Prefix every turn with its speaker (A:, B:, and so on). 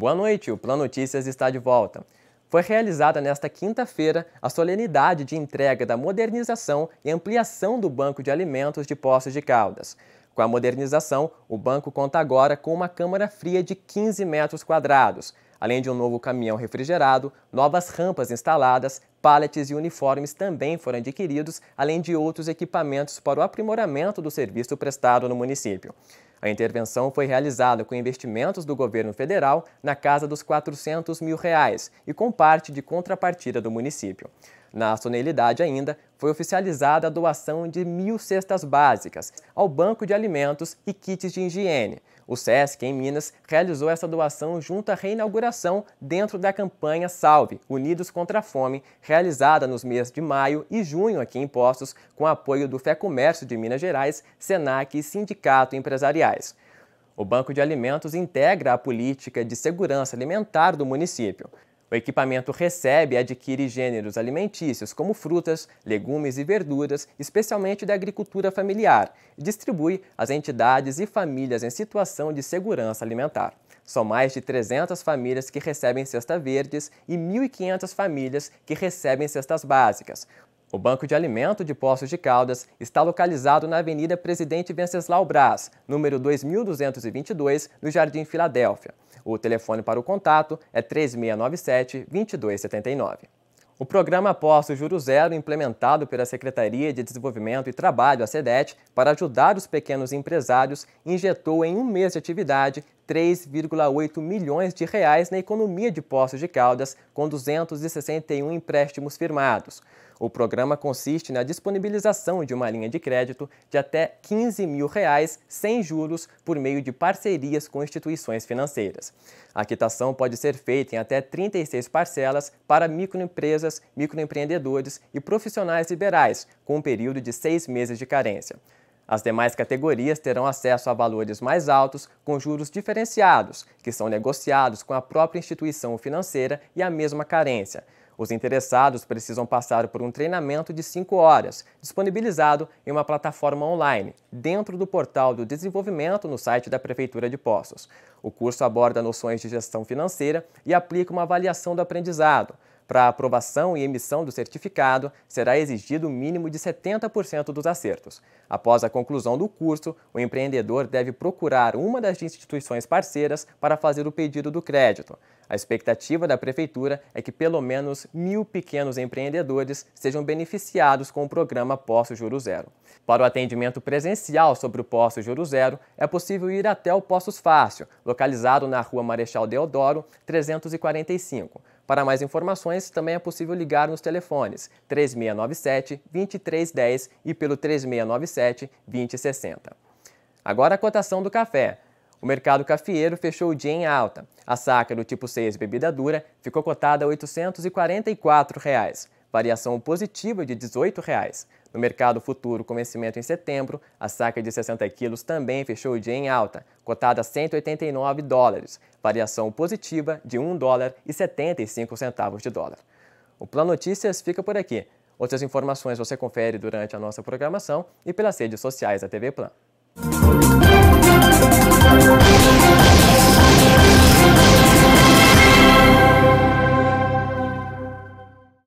A: Boa noite, o Plano Notícias está de volta. Foi realizada nesta quinta-feira a solenidade de entrega da modernização e ampliação do Banco de Alimentos de Poços de Caldas. Com a modernização, o banco conta agora com uma câmara fria de 15 metros quadrados, além de um novo caminhão refrigerado, novas rampas instaladas, pallets e uniformes também foram adquiridos, além de outros equipamentos para o aprimoramento do serviço prestado no município. A intervenção foi realizada com investimentos do governo federal na casa dos 400 mil reais e com parte de contrapartida do município. Na sonelidade ainda, foi oficializada a doação de mil cestas básicas ao Banco de Alimentos e kits de higiene. O SESC, em Minas, realizou essa doação junto à reinauguração dentro da campanha Salve Unidos contra a Fome, realizada nos meses de maio e junho aqui em Postos, com apoio do Comércio de Minas Gerais, SENAC e Sindicato Empresarial. O Banco de Alimentos integra a política de segurança alimentar do município. O equipamento recebe e adquire gêneros alimentícios como frutas, legumes e verduras, especialmente da agricultura familiar, e distribui às entidades e famílias em situação de segurança alimentar. São mais de 300 famílias que recebem cestas verdes e 1.500 famílias que recebem cestas básicas. O Banco de Alimento de Poços de Caldas está localizado na Avenida Presidente Venceslau Braz, número 2222, no Jardim Filadélfia. O telefone para o contato é 3697-2279. O programa Poços Juro Zero, implementado pela Secretaria de Desenvolvimento e Trabalho, a SEDET, para ajudar os pequenos empresários, injetou em um mês de atividade 3,8 milhões de reais na economia de Poços de Caldas, com 261 empréstimos firmados. O programa consiste na disponibilização de uma linha de crédito de até 15 mil reais sem juros por meio de parcerias com instituições financeiras. A quitação pode ser feita em até 36 parcelas para microempresas, microempreendedores e profissionais liberais, com um período de seis meses de carência. As demais categorias terão acesso a valores mais altos, com juros diferenciados, que são negociados com a própria instituição financeira e a mesma carência. Os interessados precisam passar por um treinamento de 5 horas, disponibilizado em uma plataforma online, dentro do portal do desenvolvimento no site da Prefeitura de Poços. O curso aborda noções de gestão financeira e aplica uma avaliação do aprendizado. Para aprovação e emissão do certificado, será exigido o um mínimo de 70% dos acertos. Após a conclusão do curso, o empreendedor deve procurar uma das instituições parceiras para fazer o pedido do crédito. A expectativa da Prefeitura é que pelo menos mil pequenos empreendedores sejam beneficiados com o programa Posto Juro Zero. Para o atendimento presencial sobre o Posto Juro Zero, é possível ir até o Postos Fácil, localizado na Rua Marechal Deodoro, 345. Para mais informações, também é possível ligar nos telefones 3697-2310 e pelo 3697-2060. Agora a cotação do café. O mercado cafeeiro fechou o dia em alta. A saca do tipo 6 bebida dura ficou cotada a R$ 844. Reais variação positiva de R$ 18,00. No mercado futuro, com vencimento em setembro, a saca de 60 quilos também fechou o dia em alta, cotada a 189 dólares, variação positiva de 1 dólar e 75 centavos de dólar. O Plano Notícias fica por aqui. Outras informações você confere durante a nossa programação e pelas redes sociais da TV Plan.